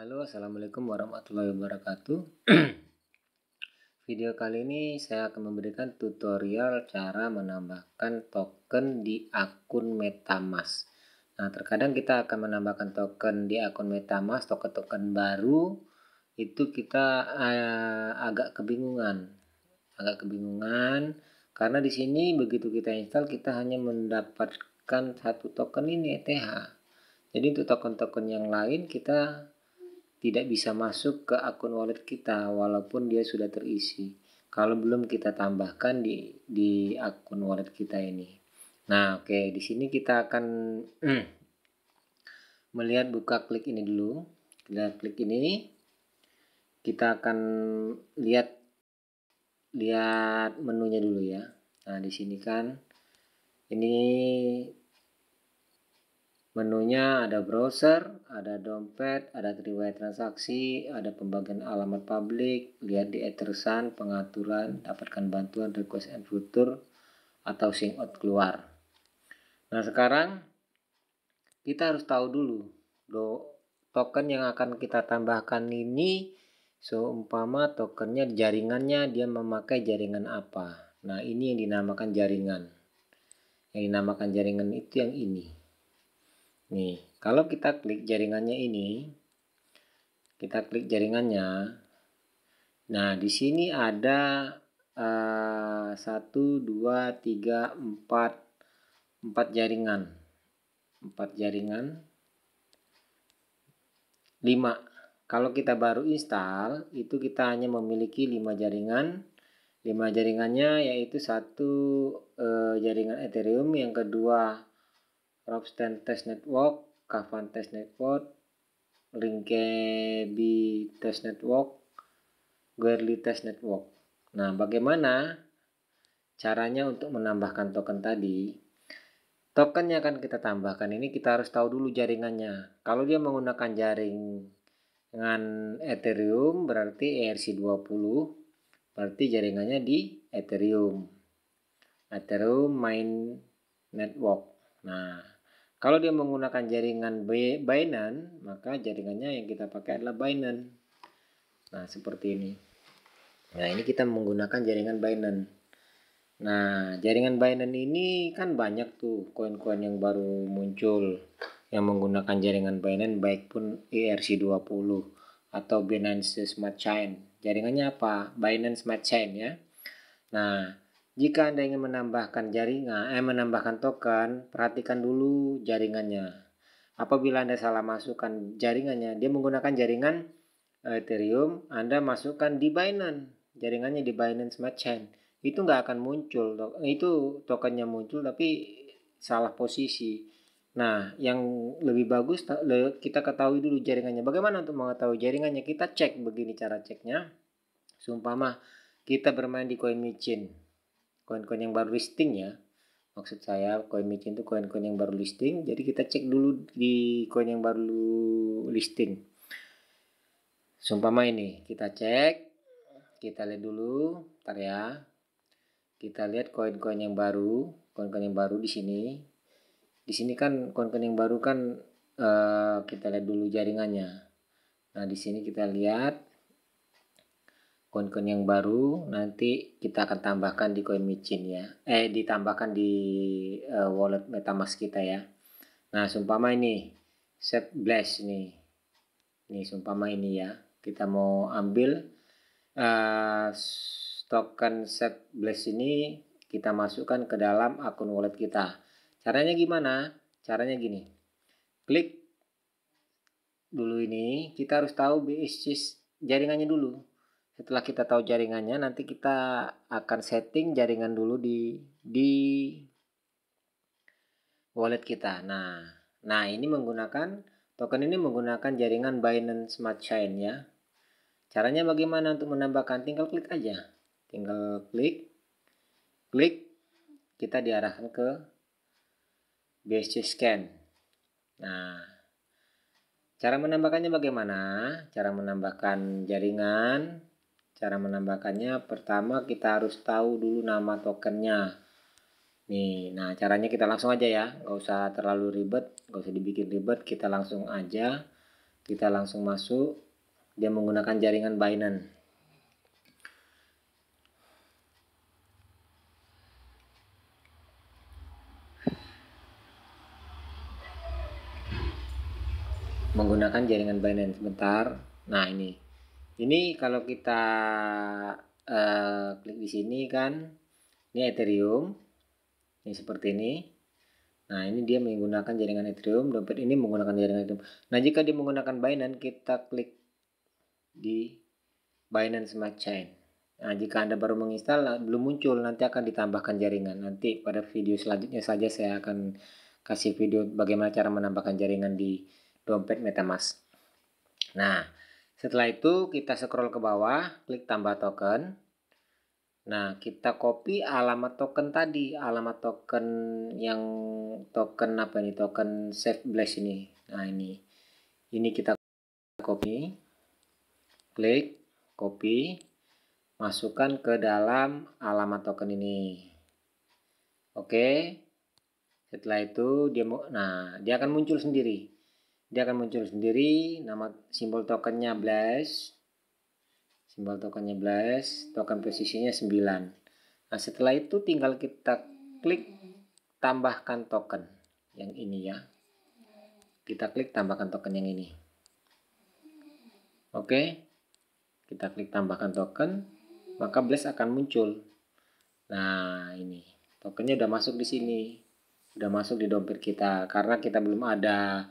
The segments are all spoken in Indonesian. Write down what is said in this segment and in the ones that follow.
Halo assalamualaikum warahmatullahi wabarakatuh Video kali ini saya akan memberikan tutorial cara menambahkan token di akun metamask Nah terkadang kita akan menambahkan token di akun metamask token-token baru itu kita eh, agak kebingungan agak kebingungan karena di sini begitu kita install kita hanya mendapatkan satu token ini ETH jadi untuk token-token yang lain kita tidak bisa masuk ke akun wallet kita walaupun dia sudah terisi kalau belum kita tambahkan di di akun wallet kita ini. Nah, oke, okay, di sini kita akan melihat buka klik ini dulu. Kita klik ini kita akan lihat lihat menunya dulu ya. Nah, di sini kan ini Menunya ada browser, ada dompet, ada riwayat transaksi, ada pembagian alamat publik, lihat di eterusan, pengaturan, dapatkan bantuan, request and future, atau sing out keluar. Nah sekarang kita harus tahu dulu do token yang akan kita tambahkan ini so tokennya jaringannya dia memakai jaringan apa. Nah ini yang dinamakan jaringan. Yang dinamakan jaringan itu yang ini. Nih, kalau kita klik jaringannya ini, kita klik jaringannya. Nah, di sini ada eh, satu, dua, tiga, empat, empat jaringan, empat jaringan, lima. Kalau kita baru install, itu kita hanya memiliki lima jaringan. Lima jaringannya yaitu satu eh, jaringan Ethereum, yang kedua Robsten Test Network, Kavan Test Network, Linkebi Test Network, Guerli Test Network. Nah, bagaimana caranya untuk menambahkan token tadi? Token yang akan kita tambahkan ini kita harus tahu dulu jaringannya. Kalau dia menggunakan jaring dengan Ethereum berarti ERC20 berarti jaringannya di Ethereum. Ethereum Main Network. Nah, kalau dia menggunakan jaringan Binance, maka jaringannya yang kita pakai adalah Binance. Nah, seperti ini. Nah, ini kita menggunakan jaringan Binance. Nah, jaringan Binance ini kan banyak tuh koin-koin yang baru muncul yang menggunakan jaringan Binance baik pun ERC20 atau Binance Smart Chain. Jaringannya apa? Binance Smart Chain ya. Nah, jika Anda ingin menambahkan jaringan, eh menambahkan token, perhatikan dulu jaringannya. Apabila Anda salah masukkan jaringannya, dia menggunakan jaringan eh, Ethereum, Anda masukkan di Binance, jaringannya di Binance Smart Chain. Itu nggak akan muncul, itu tokennya muncul tapi salah posisi. Nah, yang lebih bagus kita ketahui dulu jaringannya. Bagaimana untuk mengetahui jaringannya? Kita cek begini cara ceknya. Sumpah mah kita bermain di CoinMecin koin-koin yang baru listing ya maksud saya koin micin itu koin-koin yang baru listing jadi kita cek dulu di koin yang baru listing sumpama ini kita cek kita lihat dulu ntar ya kita lihat koin-koin yang baru koin-koin yang baru di sini di sini kan koin-koin yang baru kan uh, kita lihat dulu jaringannya nah di sini kita lihat koin-koin yang baru nanti kita akan tambahkan di koin micin ya eh ditambahkan di uh, wallet metamask kita ya nah sumpama ini set blast nih nih sumpama ini ya kita mau ambil uh, token set blast ini kita masukkan ke dalam akun wallet kita caranya gimana caranya gini klik dulu ini kita harus tahu BSC jaringannya dulu setelah kita tahu jaringannya nanti kita akan setting jaringan dulu di di wallet kita nah nah ini menggunakan token ini menggunakan jaringan Binance Smart Chain ya caranya bagaimana untuk menambahkan tinggal klik aja tinggal klik klik kita diarahkan ke BSC scan nah cara menambahkannya bagaimana cara menambahkan jaringan Cara menambahkannya, pertama kita harus tahu dulu nama tokennya. Nih, nah caranya kita langsung aja ya, nggak usah terlalu ribet, nggak usah dibikin ribet, kita langsung aja, kita langsung masuk, dia menggunakan jaringan Binance. menggunakan jaringan Binance sebentar. Nah, ini ini kalau kita uh, klik di sini kan ini Ethereum ini seperti ini nah ini dia menggunakan jaringan Ethereum dompet ini menggunakan jaringan Ethereum nah jika dia menggunakan Binance kita klik di Binance Smart Chain nah jika anda baru menginstal nah, belum muncul nanti akan ditambahkan jaringan nanti pada video selanjutnya saja saya akan kasih video bagaimana cara menambahkan jaringan di dompet MetaMask nah setelah itu kita scroll ke bawah, klik tambah token. Nah, kita copy alamat token tadi, alamat token yang token apa ini? Token Save Blast ini. Nah, ini. Ini kita copy. Klik copy. Masukkan ke dalam alamat token ini. Oke. Setelah itu dia nah, dia akan muncul sendiri dia akan muncul sendiri nama simbol tokennya blast simbol tokennya blast token posisinya 9 nah setelah itu tinggal kita klik tambahkan token yang ini ya kita klik tambahkan token yang ini oke kita klik tambahkan token maka blast akan muncul nah ini tokennya udah masuk di sini udah masuk di dompet kita karena kita belum ada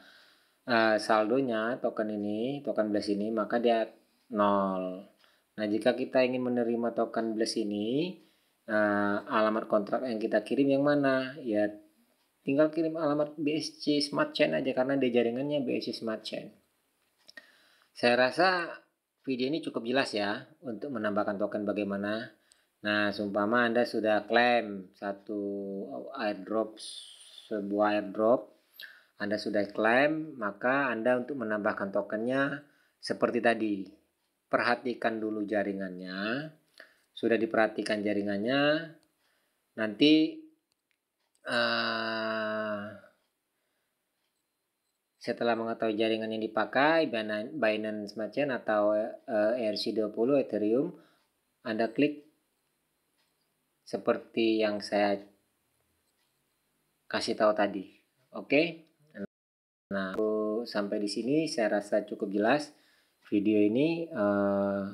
uh, saldonya token ini, token bless ini, maka dia nol. Nah, jika kita ingin menerima token bless ini, uh, alamat kontrak yang kita kirim yang mana? Ya, tinggal kirim alamat BSC Smart Chain aja karena dia jaringannya BSC Smart Chain. Saya rasa video ini cukup jelas ya untuk menambahkan token bagaimana. Nah, sumpama Anda sudah klaim satu airdrop, sebuah airdrop, anda sudah klaim, maka Anda untuk menambahkan tokennya seperti tadi. Perhatikan dulu jaringannya. Sudah diperhatikan jaringannya, nanti uh, setelah mengetahui jaringan yang dipakai Binance Smart Chain atau eh, uh, ERC20 Ethereum Anda klik seperti yang saya kasih tahu tadi oke okay? Nah, sampai di sini saya rasa cukup jelas video ini. Uh,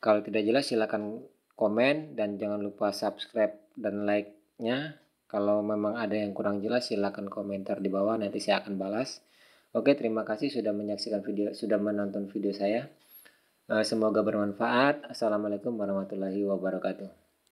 kalau tidak jelas silahkan komen dan jangan lupa subscribe dan like-nya. Kalau memang ada yang kurang jelas silahkan komentar di bawah nanti saya akan balas. Oke, terima kasih sudah menyaksikan video, sudah menonton video saya. Eh, semoga bermanfaat. Assalamualaikum warahmatullahi wabarakatuh.